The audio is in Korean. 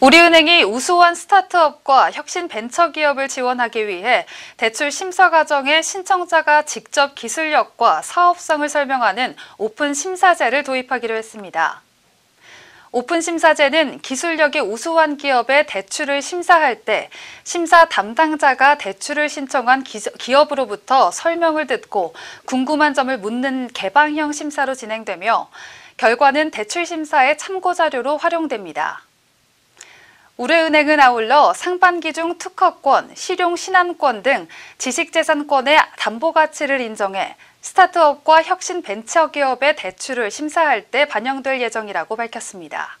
우리은행이 우수한 스타트업과 혁신 벤처기업을 지원하기 위해 대출 심사 과정에 신청자가 직접 기술력과 사업성을 설명하는 오픈 심사제를 도입하기로 했습니다. 오픈 심사제는 기술력이 우수한 기업의 대출을 심사할 때 심사 담당자가 대출을 신청한 기업으로부터 설명을 듣고 궁금한 점을 묻는 개방형 심사로 진행되며 결과는 대출 심사의 참고 자료로 활용됩니다. 우리은행은 아울러 상반기 중 특허권, 실용 신안권 등 지식재산권의 담보가치를 인정해 스타트업과 혁신 벤처기업의 대출을 심사할 때 반영될 예정이라고 밝혔습니다.